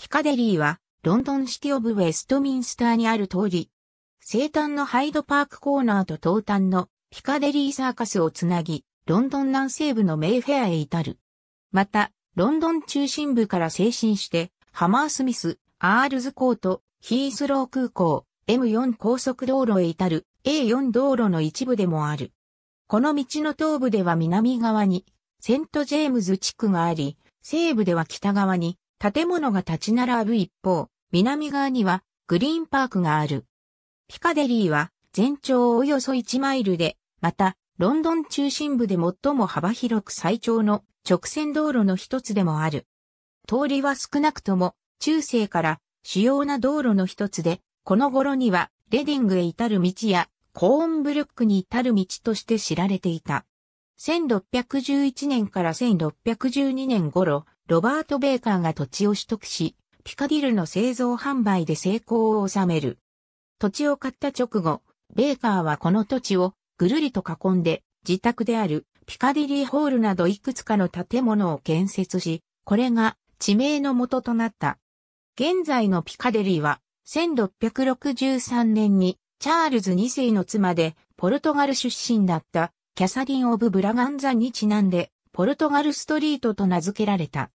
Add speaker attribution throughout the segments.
Speaker 1: ピカデリーは、ロンドンシティオブウェストミンスターにある通り、西端のハイドパークコーナーと東端のピカデリーサーカスをつなぎ、ロンドン南西部のメイフェアへ至る。また、ロンドン中心部から精進して、ハマースミス、アールズコート、ヒースロー空港、M4 高速道路へ至る A4 道路の一部でもある。この道の東部では南側にセントジェームズ地区があり、西部では北側に建物が立ち並ぶ一方、南側にはグリーンパークがある。ピカデリーは全長およそ1マイルで、また、ロンドン中心部で最も幅広く最長の直線道路の一つでもある。通りは少なくとも中世から主要な道路の一つで、この頃にはレディングへ至る道やコーンブルックに至る道として知られていた。1611年から1612年頃、ロバート・ベーカーが土地を取得し、ピカディルの製造販売で成功を収める。土地を買った直後、ベーカーはこの土地をぐるりと囲んで、自宅であるピカディリーホールなどいくつかの建物を建設し、これが地名の元となった。現在のピカデリーは、1663年にチャールズ2世の妻でポルトガル出身だったキャサリン・オブ・ブラガンザにちなんで、ポルトガルストリートと名付けられた。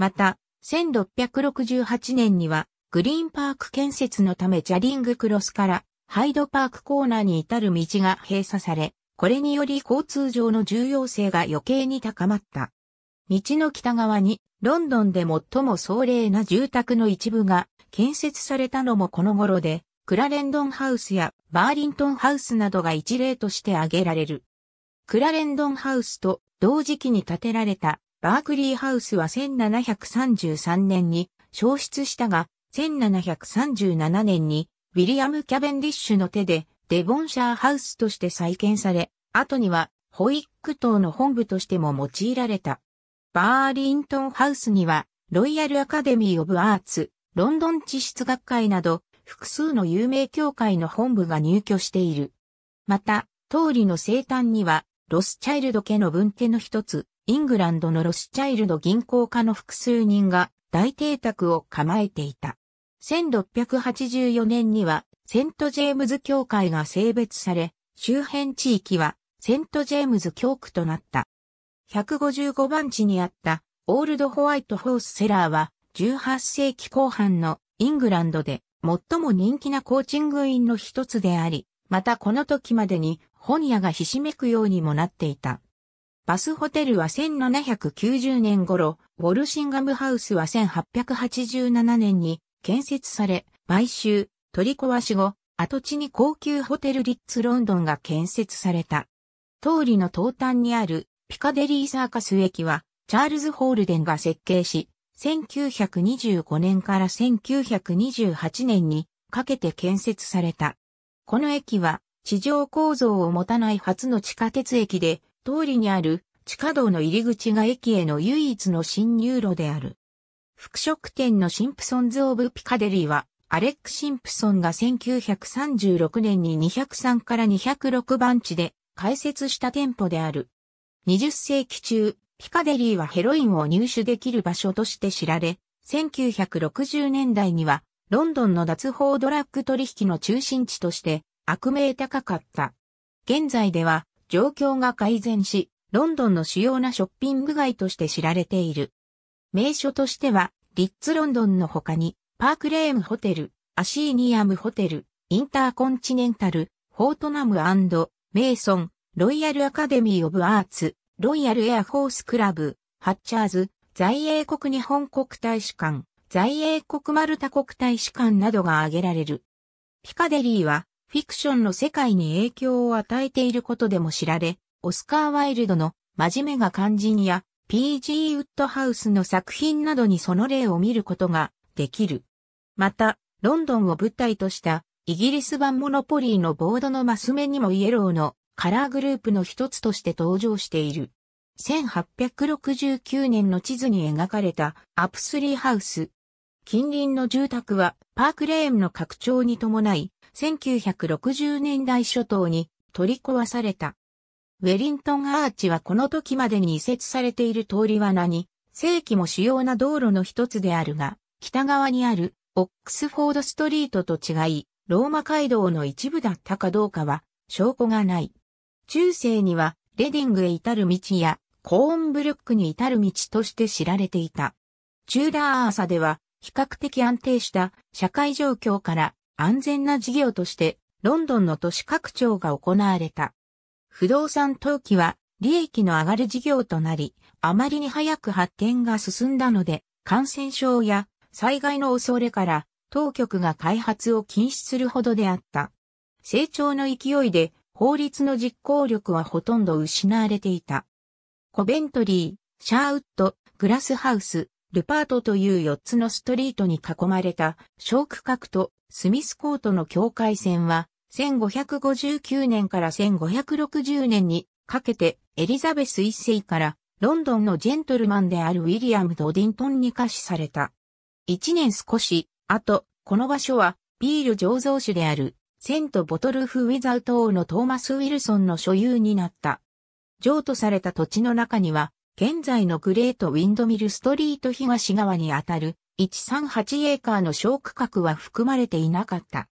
Speaker 1: また、1668年には、グリーンパーク建設のためジャリングクロスからハイドパークコーナーに至る道が閉鎖され、これにより交通上の重要性が余計に高まった。道の北側にロンドンで最も壮麗な住宅の一部が建設されたのもこの頃で、クラレンドンハウスやバーリントンハウスなどが一例として挙げられる。クラレンドンハウスと同時期に建てられたバークリーハウスは1733年に消失したが、1737年にウィリアム・キャベンディッシュの手でデボンシャーハウスとして再建され、後にはホイック島の本部としても用いられた。バーリントンハウスには、ロイヤルアカデミー・オブ・アーツ、ロンドン地質学会など、複数の有名協会の本部が入居している。また、通りの生誕には、ロスチャイルド家の分家の一つ、イングランドのロスチャイルド銀行家の複数人が大邸宅を構えていた。1684年にはセントジェームズ教会が性別され、周辺地域はセントジェームズ教区となった。155番地にあったオールドホワイトホースセラーは18世紀後半のイングランドで最も人気なコーチング院の一つであり、またこの時までに本屋がひしめくようにもなっていた。バスホテルは1790年頃、ウォルシンガムハウスは1887年に建設され、買収、取り壊し後、跡地に高級ホテルリッツロンドンが建設された。通りの東端にあるピカデリーサーカス駅は、チャールズ・ホールデンが設計し、1925年から1928年にかけて建設された。この駅は地上構造を持たない初の地下鉄駅で、通りにある地下道の入り口が駅への唯一の侵入路である。服飾店のシンプソンズ・オブ・ピカデリーは、アレック・シンプソンが1936年に203から206番地で開設した店舗である。20世紀中、ピカデリーはヘロインを入手できる場所として知られ、1960年代にはロンドンの脱法ドラッグ取引の中心地として悪名高かった。現在では状況が改善し、ロンドンの主要なショッピング街として知られている。名所としては、リッツロンドンの他に、パークレームホテル、アシーニアムホテル、インターコンチネンタル、フォートナムメイソン、ロイヤルアカデミー・オブ・アーツ、ロイヤル・エア・フォース・クラブ、ハッチャーズ、在英国日本国大使館、在英国マルタ国大使館などが挙げられる。ピカデリーはフィクションの世界に影響を与えていることでも知られ、オスカー・ワイルドの真面目が肝心や P.G. ウッドハウスの作品などにその例を見ることができる。また、ロンドンを舞台としたイギリス版モノポリーのボードのマス目にもイエローのカラーグループの一つとして登場している。1869年の地図に描かれたアプスリーハウス。近隣の住宅はパークレーンの拡張に伴い1960年代初頭に取り壊された。ウェリントンアーチはこの時までに移設されている通りは何、正規も主要な道路の一つであるが、北側にあるオックスフォードストリートと違い、ローマ街道の一部だったかどうかは証拠がない。中世にはレディングへ至る道やコーンブルックに至る道として知られていた。チューダーアーサでは比較的安定した社会状況から安全な事業として、ロンドンの都市拡張が行われた。不動産投機は利益の上がる事業となり、あまりに早く発展が進んだので、感染症や災害の恐れから当局が開発を禁止するほどであった。成長の勢いで法律の実行力はほとんど失われていた。コベントリー、シャーウッド、グラスハウス、ルパートという4つのストリートに囲まれた小区画とスミスコートの境界線は、1559年から1560年にかけてエリザベス一世からロンドンのジェントルマンであるウィリアム・ドディントンに下視された。一年少し、あと、この場所はビール醸造酒であるセント・ボトルフ・ウィザウト王のトーマス・ウィルソンの所有になった。譲渡された土地の中には、現在のグレート・ウィンドミル・ストリート東側にあたる138エーカーの小区画は含まれていなかった。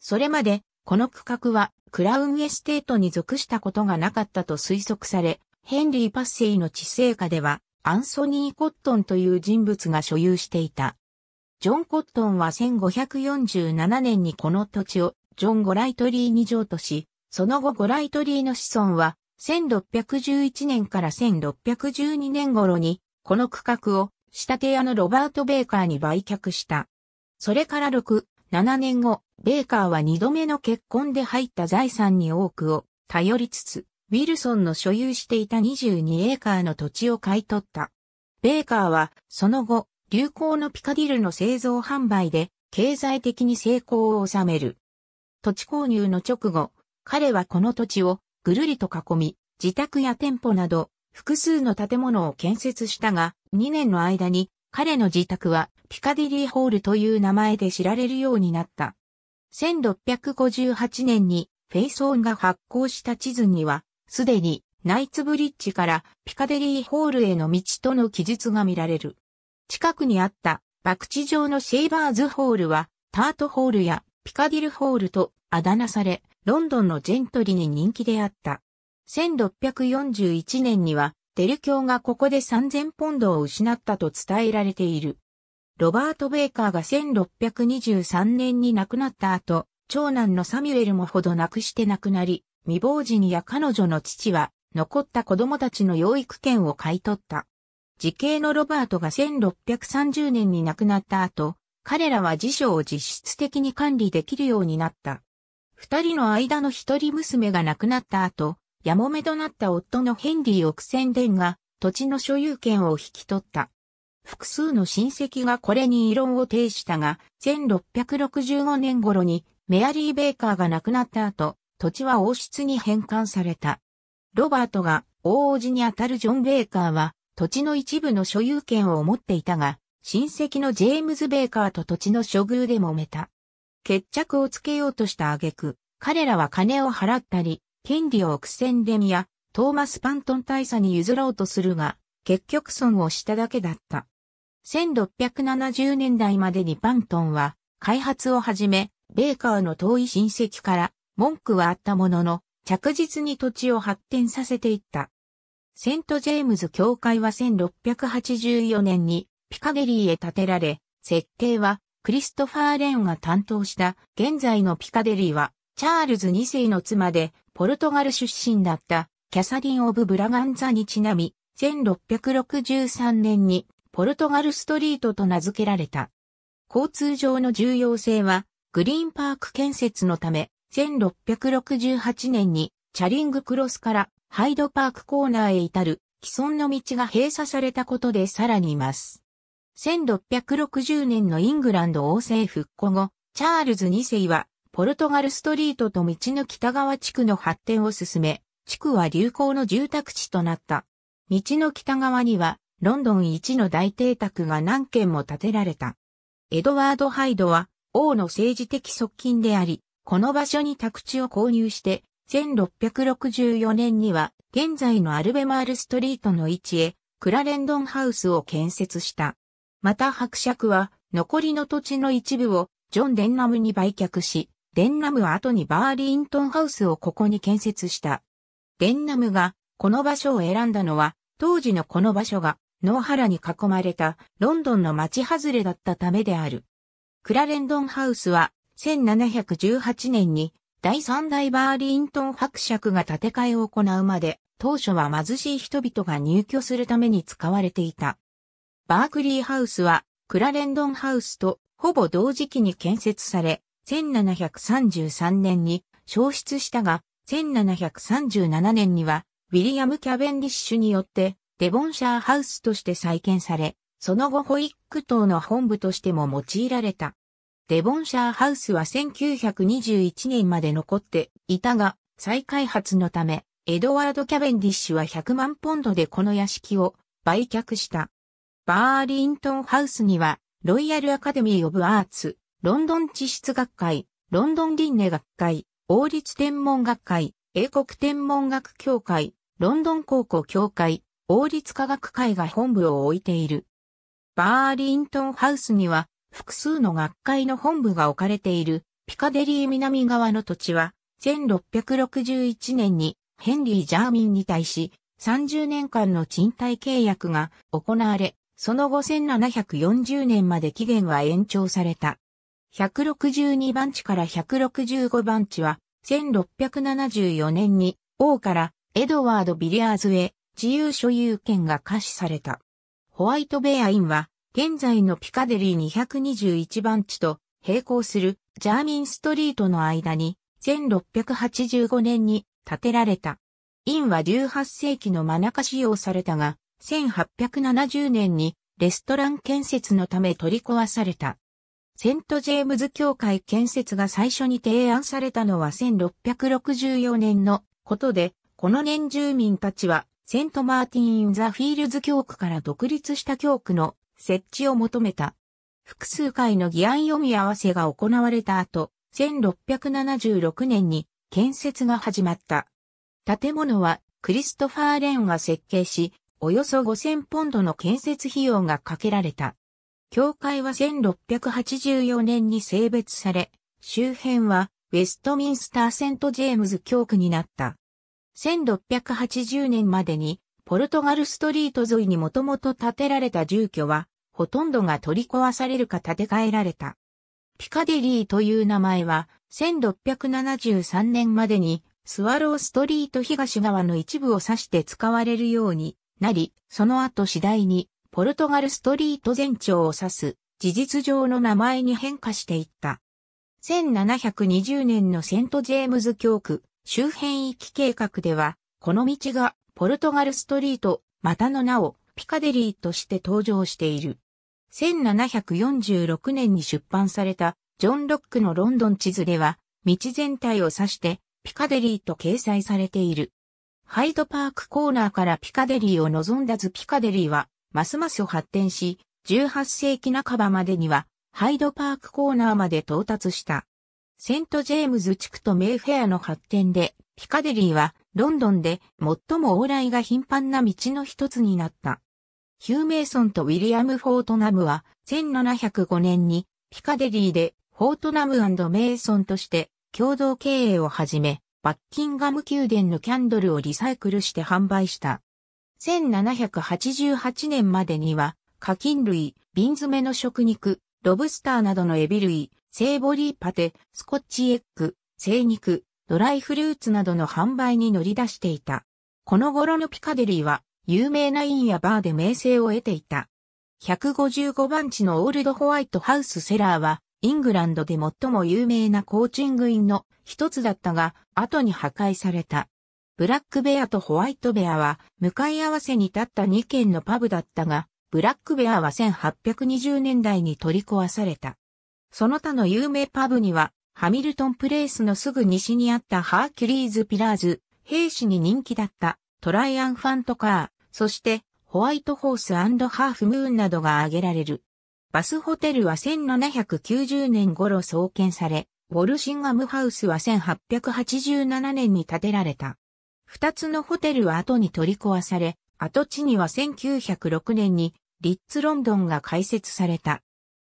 Speaker 1: それまで、この区画はクラウンエステートに属したことがなかったと推測され、ヘンリー・パッセイの知性下では、アンソニー・コットンという人物が所有していた。ジョン・コットンは1547年にこの土地をジョン・ゴライトリーに譲渡し、その後ゴライトリーの子孫は1611年から1612年頃にこの区画を仕立屋のロバート・ベーカーに売却した。それから6、7年後、ベーカーは2度目の結婚で入った財産に多くを頼りつつ、ウィルソンの所有していた22エーカーの土地を買い取った。ベーカーは、その後、流行のピカディルの製造販売で、経済的に成功を収める。土地購入の直後、彼はこの土地をぐるりと囲み、自宅や店舗など、複数の建物を建設したが、2年の間に彼の自宅はピカディリーホールという名前で知られるようになった。1658年にフェイソーンが発行した地図には、すでにナイツブリッジからピカデリーホールへの道との記述が見られる。近くにあった博地場のシェーバーズホールはタートホールやピカディルホールとあだ名され、ロンドンのジェントリに人気であった。1641年にはデル教がここで3000ポンドを失ったと伝えられている。ロバート・ベーカーが1623年に亡くなった後、長男のサミュエルもほど亡くして亡くなり、未亡人や彼女の父は、残った子供たちの養育権を買い取った。時系のロバートが1630年に亡くなった後、彼らは辞書を実質的に管理できるようになった。二人の間の一人娘が亡くなった後、やもめとなった夫のヘンリー・オクセンデンが土地の所有権を引き取った。複数の親戚がこれに異論を呈したが、1665年頃にメアリー・ベーカーが亡くなった後、土地は王室に返還された。ロバートが王子にあたるジョン・ベーカーは土地の一部の所有権を持っていたが、親戚のジェームズ・ベーカーと土地の処遇で揉めた。決着をつけようとした挙句、彼らは金を払ったり、権利をクセンレミア、トーマス・パントン大佐に譲ろうとするが、結局損をしただけだった。1670年代までにパントンは開発をはじめ、ベーカーの遠い親戚から文句はあったものの、着実に土地を発展させていった。セント・ジェームズ教会は1684年にピカデリーへ建てられ、設計はクリストファー・レンが担当した現在のピカデリーはチャールズ2世の妻でポルトガル出身だったキャサリン・オブ・ブラガンザにちなみ、1663年にポルトガルストリートと名付けられた。交通上の重要性は、グリーンパーク建設のため、1668年にチャリングクロスからハイドパークコーナーへ至る既存の道が閉鎖されたことでさらにいます。1660年のイングランド王政復古後、チャールズ2世はポルトガルストリートと道の北側地区の発展を進め、地区は流行の住宅地となった。道の北側には、ロンドン一の大邸宅が何軒も建てられた。エドワード・ハイドは、王の政治的側近であり、この場所に宅地を購入して、1664年には、現在のアルベマールストリートの位置へ、クラレンドンハウスを建設した。また伯爵は、残りの土地の一部を、ジョン・デンナムに売却し、デンナムは後にバーリントンハウスをここに建設した。デンナムがこの場所を選んだのは、当時のこの場所が野原に囲まれたロンドンの町外れだったためである。クラレンドンハウスは1718年に第3代バーリントン伯爵が建て替えを行うまで当初は貧しい人々が入居するために使われていた。バークリーハウスはクラレンドンハウスとほぼ同時期に建設され1733年に消失したが、1737年には、ウィリアム・キャベンディッシュによって、デボンシャーハウスとして再建され、その後ホイック島の本部としても用いられた。デボンシャーハウスは1921年まで残っていたが、再開発のため、エドワード・キャベンディッシュは100万ポンドでこの屋敷を売却した。バーリントンハウスには、ロイヤル・アカデミー・オブ・アーツ、ロンドン地質学会、ロンドン輪廻学会、王立天文学会、英国天文学協会、ロンドン高校協会、王立科学会が本部を置いている。バーリントンハウスには複数の学会の本部が置かれているピカデリー南側の土地は1661年にヘンリー・ジャーミンに対し30年間の賃貸契約が行われ、その後1740年まで期限は延長された。162番地から165番地は、1674年に王からエドワード・ビリアーズへ自由所有権が可視された。ホワイトベアインは、現在のピカデリー221番地と並行するジャーミンストリートの間に1685年に建てられた。インは18世紀のマナカ使用されたが、1870年にレストラン建設のため取り壊された。セント・ジェームズ教会建設が最初に提案されたのは1664年のことで、この年住民たちは、セント・マーティン・ザ・フィールズ教区から独立した教区の設置を求めた。複数回の議案読み合わせが行われた後、1676年に建設が始まった。建物はクリストファー・レンが設計し、およそ5000ポンドの建設費用がかけられた。教会は1684年に性別され、周辺はウェストミンスターセントジェームズ教区になった。1680年までにポルトガルストリート沿いにもともと建てられた住居は、ほとんどが取り壊されるか建て替えられた。ピカデリーという名前は、1673年までに、スワローストリート東側の一部を指して使われるようになり、その後次第に、ポルトガルストリート全長を指す事実上の名前に変化していった。1720年のセントジェームズ教区周辺域計画では、この道がポルトガルストリート、またの名をピカデリーとして登場している。1746年に出版されたジョン・ロックのロンドン地図では、道全体を指してピカデリーと掲載されている。ハイドパークコーナーからピカデリーを望んだ図ピカデリーはますます発展し、18世紀半ばまでには、ハイドパークコーナーまで到達した。セントジェームズ地区とメイフェアの発展で、ピカデリーはロンドンで最も往来が頻繁な道の一つになった。ヒューメイソンとウィリアム・フォートナムは1705年にピカデリーでフォートナムメイソンとして共同経営を始め、バッキンガム宮殿のキャンドルをリサイクルして販売した。1788年までには、課金類、瓶詰めの食肉、ロブスターなどのエビ類、セーボリーパテ、スコッチエッグ、生肉、ドライフルーツなどの販売に乗り出していた。この頃のピカデリーは、有名なインやバーで名声を得ていた。155番地のオールドホワイトハウスセラーは、イングランドで最も有名なコーチングインの一つだったが、後に破壊された。ブラックベアとホワイトベアは向かい合わせに立った2軒のパブだったが、ブラックベアは1820年代に取り壊された。その他の有名パブには、ハミルトンプレイスのすぐ西にあったハーキュリーズ・ピラーズ、兵士に人気だったトライアンファントカー、そしてホワイトホースハーフムーンなどが挙げられる。バスホテルは1790年頃創建され、ウォルシンガムハウスは1887年に建てられた。二つのホテルは後に取り壊され、跡地には1906年にリッツロンドンが開設された。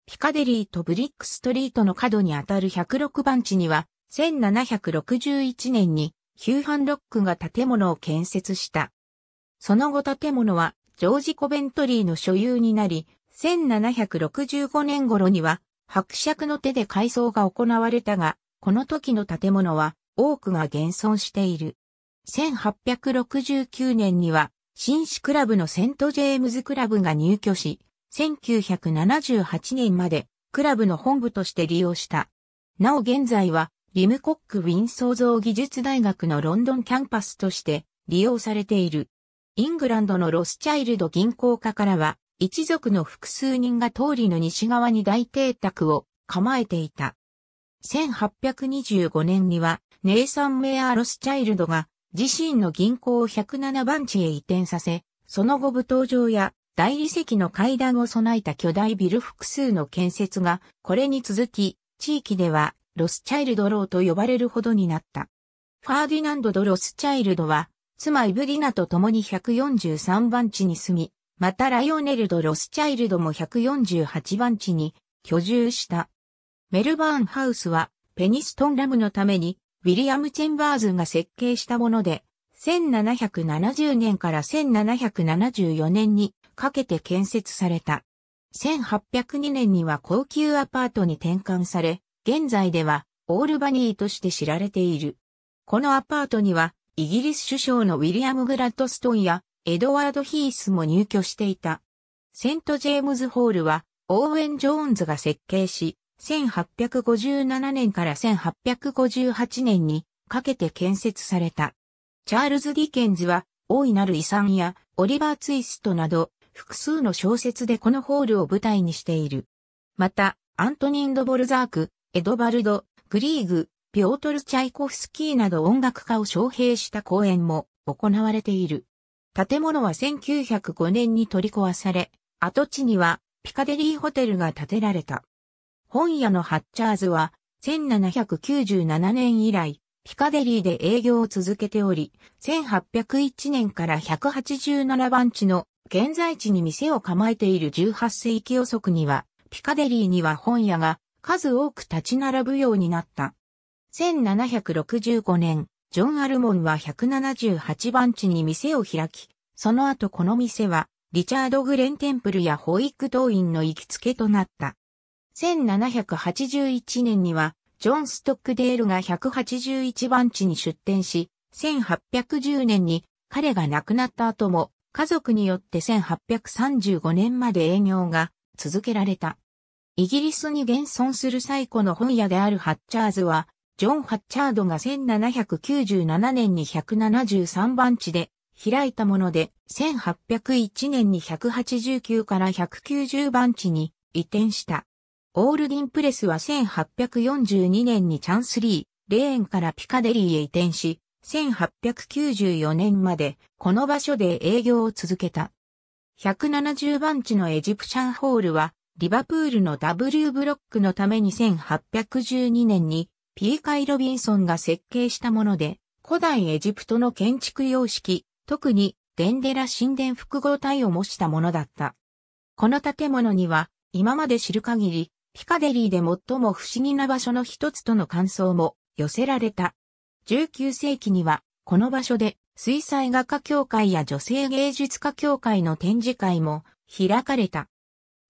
Speaker 1: ピカデリーとブリックストリートの角にあたる106番地には、1761年にヒューハンロックが建物を建設した。その後建物はジョージ・コベントリーの所有になり、1765年頃には伯爵の手で改装が行われたが、この時の建物は多くが現存している。1869年には、紳士クラブのセントジェームズクラブが入居し、1978年までクラブの本部として利用した。なお現在は、リムコック・ウィン創造技術大学のロンドンキャンパスとして利用されている。イングランドのロスチャイルド銀行家からは、一族の複数人が通りの西側に大邸宅を構えていた。1825年には、ネイサン・メアロスチャイルドが自身の銀行を107番地へ移転させ、その後舞踏場や大理石の階段を備えた巨大ビル複数の建設が、これに続き、地域ではロスチャイルドローと呼ばれるほどになった。ファーディナンド・ド・ロスチャイルドは、妻イブリナと共に143番地に住み、またライオネルド・ロスチャイルドも148番地に居住した。メルバーンハウスはペニストンラムのためにウィリアム・チェンバーズが設計したもので、1770年から1774年にかけて建設された。1802年には高級アパートに転換され、現在ではオールバニーとして知られている。このアパートにはイギリス首相のウィリアム・グラッドストンやエドワード・ヒースも入居していた。セント・ジェームズ・ホールはオーウェン・ジョーンズが設計し、1857年から1858年にかけて建設された。チャールズ・ディケンズは、大いなる遺産や、オリバー・ツイストなど、複数の小説でこのホールを舞台にしている。また、アントニンド・ボルザーク、エドバルド、グリーグ、ピオートル・チャイコフスキーなど音楽家を招聘した公演も行われている。建物は1905年に取り壊され、跡地にはピカデリーホテルが建てられた。本屋のハッチャーズは、1797年以来、ピカデリーで営業を続けており、1801年から187番地の現在地に店を構えている18世紀予測には、ピカデリーには本屋が数多く立ち並ぶようになった。1765年、ジョン・アルモンは178番地に店を開き、その後この店は、リチャード・グレン・テンプルや保育ッ動員の行きつけとなった。1781年には、ジョン・ストックデールが181番地に出店し、1810年に彼が亡くなった後も、家族によって1835年まで営業が続けられた。イギリスに現存する最古の本屋であるハッチャーズは、ジョン・ハッチャードが1797年に173番地で開いたもので、1801年に189から190番地に移転した。オールディンプレスは1842年にチャンスリー、レーンからピカデリーへ移転し、1894年までこの場所で営業を続けた。170番地のエジプシャンホールは、リバプールの W ブロックのために1812年にピーカイ・ロビンソンが設計したもので、古代エジプトの建築様式、特にデンデラ神殿複合体を模したものだった。この建物には、今まで知る限り、ピカデリーで最も不思議な場所の一つとの感想も寄せられた。19世紀には、この場所で水彩画家協会や女性芸術家協会の展示会も開かれた。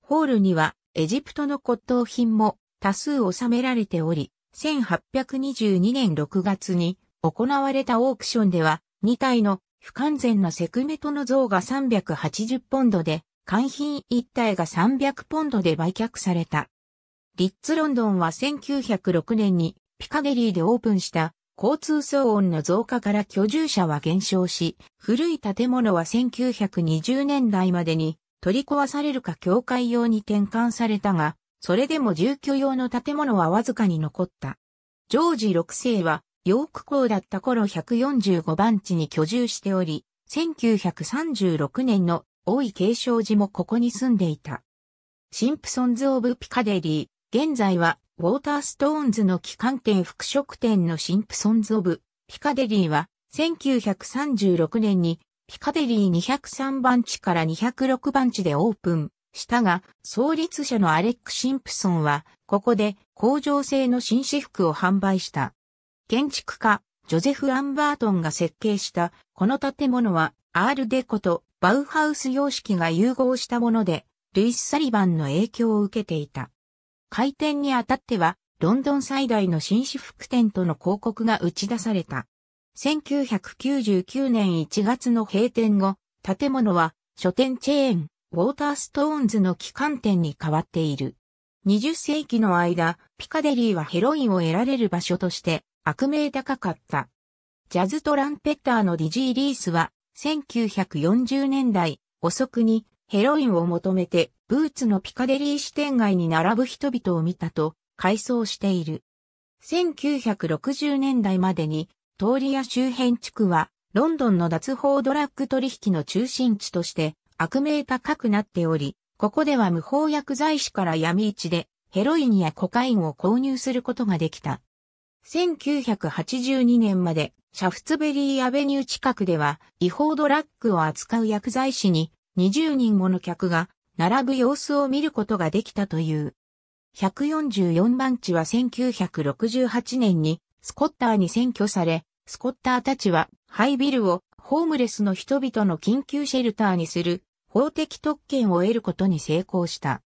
Speaker 1: ホールにはエジプトの骨董品も多数収められており、1822年6月に行われたオークションでは2体の不完全なセクメトの像が380ポンドで、完品1体が300ポンドで売却された。リッツロンドンは1906年にピカデリーでオープンした交通騒音の増加から居住者は減少し、古い建物は1920年代までに取り壊されるか教会用に転換されたが、それでも住居用の建物はわずかに残った。ジョージ6世は、ヨーク港だった頃145番地に居住しており、1936年の大井継承時もここに住んでいた。シンプソンズ・オブ・ピカデリー、現在は、ウォーターストーンズの旗艦店服食店のシンプソンズ・オブ・ピカデリーは、1936年にピカデリー203番地から206番地でオープンしたが、創立者のアレック・シンプソンは、ここで工場製の紳士服を販売した。建築家、ジョゼフ・アンバートンが設計した、この建物は、アールデコとバウハウス様式が融合したもので、ルイス・サリバンの影響を受けていた。開店にあたっては、ロンドン最大の紳士服店との広告が打ち出された。1999年1月の閉店後、建物は書店チェーン、ウォーターストーンズの旗艦店に変わっている。20世紀の間、ピカデリーはヘロインを得られる場所として悪名高かった。ジャズトランペッターのディジー・リースは1940年代遅くにヘロインを求めてブーツのピカデリー支店街に並ぶ人々を見たと、回想している。1960年代までに、通りや周辺地区は、ロンドンの脱法ドラッグ取引の中心地として、悪名高くなっており、ここでは無法薬剤師から闇市で、ヘロインやコカインを購入することができた。1982年まで、シャフツベリーアベニュー近くでは、違法ドラッグを扱う薬剤師に、20人もの客が、並ぶ様子を見ることができたという。144番地は1968年にスコッターに占拠され、スコッターたちはハイビルをホームレスの人々の緊急シェルターにする法的特権を得ることに成功した。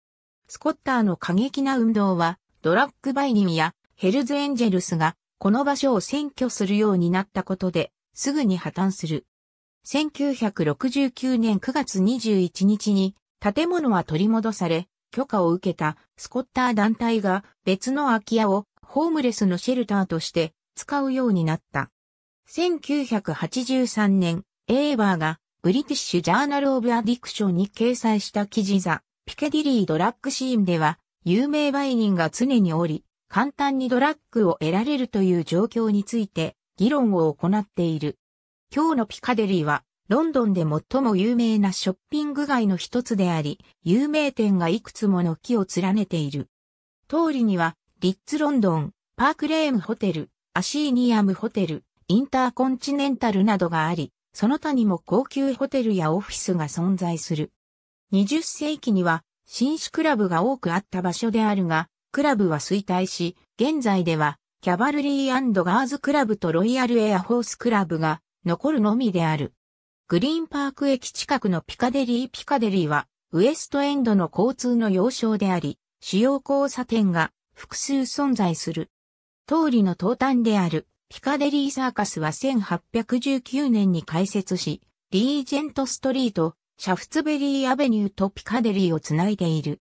Speaker 1: スコッターの過激な運動はドラッグバイニ人やヘルズエンジェルスがこの場所を占拠するようになったことですぐに破綻する。1969年9月21日に建物は取り戻され、許可を受けたスコッター団体が別の空き家をホームレスのシェルターとして使うようになった。1983年、エーバーがブリティッシュ・ジャーナル・オブ・アディクションに掲載した記事ザ・ピケディリー・ドラッグシーンでは、有名売人が常におり、簡単にドラッグを得られるという状況について議論を行っている。今日のピカデリーはロンドンで最も有名なショッピング街の一つであり、有名店がいくつもの木を連ねている。通りには、リッツロンドン、パークレームホテル、アシーニアムホテル、インターコンチネンタルなどがあり、その他にも高級ホテルやオフィスが存在する。20世紀には、紳士クラブが多くあった場所であるが、クラブは衰退し、現在では、キャバルリーガーズクラブとロイヤルエアホースクラブが残るのみである。グリーンパーク駅近くのピカデリーピカデリーは、ウエストエンドの交通の要衝であり、主要交差点が複数存在する。通りの東端であるピカデリーサーカスは1819年に開設し、リージェントストリート、シャフツベリーアベニューとピカデリーをつないでいる。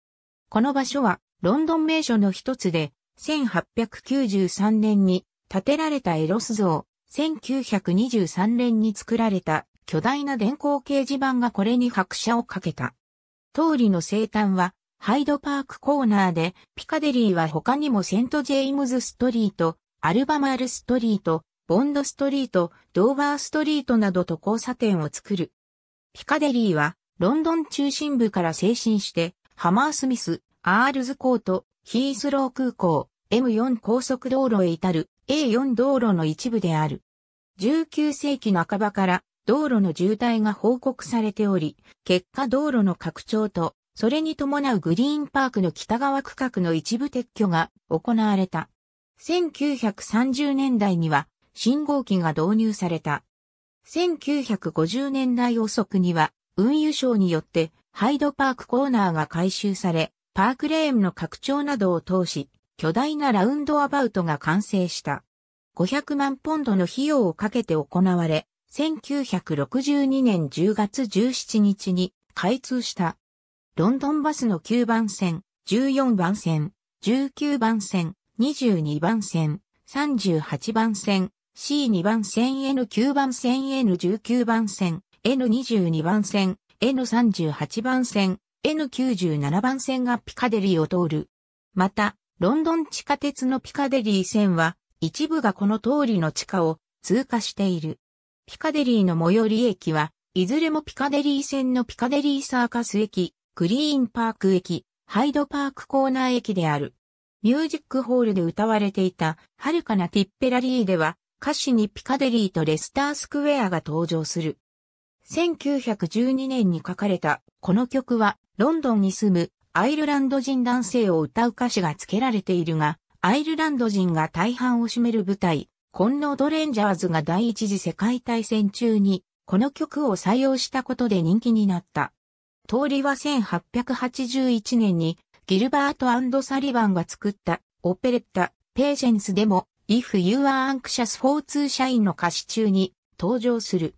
Speaker 1: この場所はロンドン名所の一つで、1893年に建てられたエロス像、1923年に作られた巨大な電光掲示板がこれに拍車をかけた。通りの生誕は、ハイドパークコーナーで、ピカデリーは他にもセント・ジェイムズ・ストリート、アルバマール・ストリート、ボンド・ストリート、ドーバー・ストリートなどと交差点を作る。ピカデリーは、ロンドン中心部から精神して、ハマースミス、アールズコート、ヒースロー空港、M4 高速道路へ至る A4 道路の一部である。19世紀半ばから道路の渋滞が報告されており、結果道路の拡張と、それに伴うグリーンパークの北側区画の一部撤去が行われた。1930年代には信号機が導入された。1950年代遅くには運輸省によってハイドパークコーナーが改修され、パークレーンの拡張などを通し、巨大なラウンドアバウトが完成した。500万ポンドの費用をかけて行われ、1962年10月17日に開通した。ロンドンバスの9番線、14番線、19番線、22番線、38番線、C2 番線 N9 番線 N19 番線、N22 番線、N38 番線、N97 番線がピカデリーを通る。また、ロンドン地下鉄のピカデリー線は、一部がこの通りの地下を通過している。ピカデリーの最寄り駅は、いずれもピカデリー線のピカデリーサーカス駅、グリーンパーク駅、ハイドパークコーナー駅である。ミュージックホールで歌われていた、遥かなティッペラリーでは、歌詞にピカデリーとレスタースクエアが登場する。1912年に書かれた、この曲は、ロンドンに住むアイルランド人男性を歌う歌詞が付けられているが、アイルランド人が大半を占める舞台、コンノードレンジャーズが第一次世界大戦中にこの曲を採用したことで人気になった。通りは1881年にギルバートサリバンが作ったオペレッタ、ペーシェンスでも If You Are Anxious for Two Shine の歌詞中に登場する。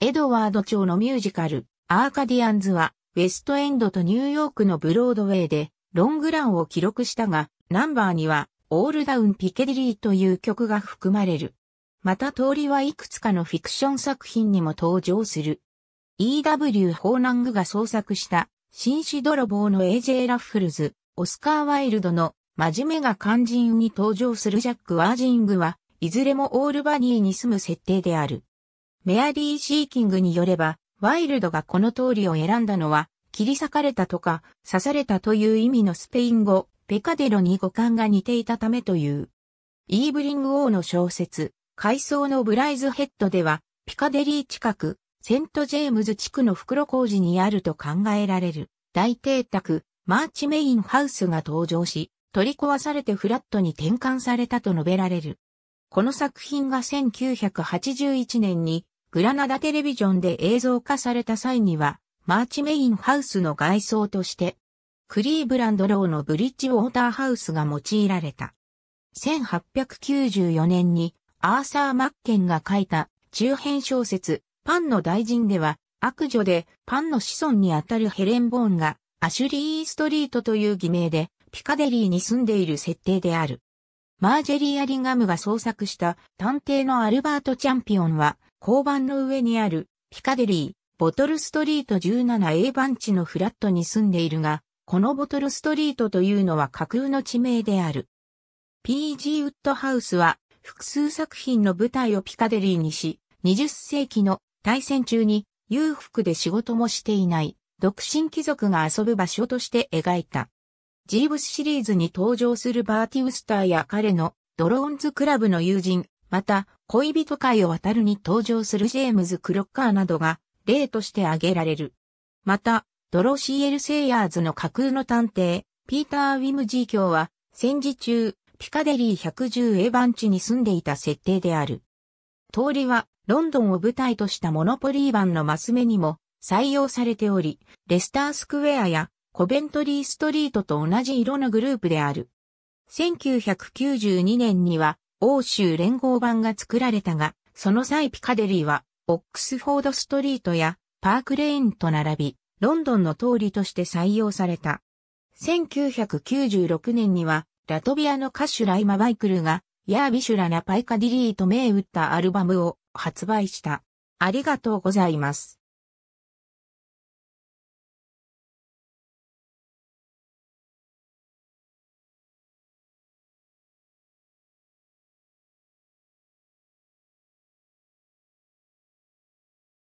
Speaker 1: エドワード町のミュージカル、アーカディアンズはウェストエンドとニューヨークのブロードウェイでロングランを記録したが、ナンバーにはオールダウンピケディリーという曲が含まれる。また通りはいくつかのフィクション作品にも登場する。E.W. ホーナングが創作した紳士泥棒の A.J. ラッフルズ、オスカー・ワイルドの真面目が肝心に登場するジャック・ワージングは、いずれもオールバニーに住む設定である。メアリー・シーキングによれば、ワイルドがこの通りを選んだのは、切り裂かれたとか、刺されたという意味のスペイン語、ペカデロに五感が似ていたためという。イーブリング王の小説、階層のブライズヘッドでは、ピカデリー近く、セントジェームズ地区の袋小路にあると考えられる、大邸宅、マーチメインハウスが登場し、取り壊されてフラットに転換されたと述べられる。この作品が1981年にグラナダテレビジョンで映像化された際には、マーチメインハウスの外装としてクリーブランドローのブリッジウォーターハウスが用いられた。1894年にアーサー・マッケンが書いた中編小説パンの大臣では悪女でパンの子孫にあたるヘレン・ボーンがアシュリー・ストリートという偽名でピカデリーに住んでいる設定である。マージェリー・アリガムが創作した探偵のアルバート・チャンピオンは交番の上にあるピカデリー、ボトルストリート 17A 番地のフラットに住んでいるが、このボトルストリートというのは架空の地名である。P.G. ウッドハウスは複数作品の舞台をピカデリーにし、20世紀の大戦中に裕福で仕事もしていない独身貴族が遊ぶ場所として描いた。ジーブスシリーズに登場するバーティウスターや彼のドローンズクラブの友人、また恋人会を渡るに登場するジェームズ・クロッカーなどが例として挙げられる。また、ドロシー・エル・セイヤーズの架空の探偵、ピーター・ウィムジー卿は、戦時中、ピカデリー110 A 番地に住んでいた設定である。通りは、ロンドンを舞台としたモノポリー版のマス目にも採用されており、レスタースクエアやコベントリーストリートと同じ色のグループである。1992年には欧州連合版が作られたが、その際ピカデリーはオックスフォードストリートやパークレインと並び、ロンドンの通りとして採用された。1996年には、ラトビアの歌手ライマ・バイクルが、ヤービシュラナ・パイカディリーと銘打ったアルバムを発売した。ありがとうございます。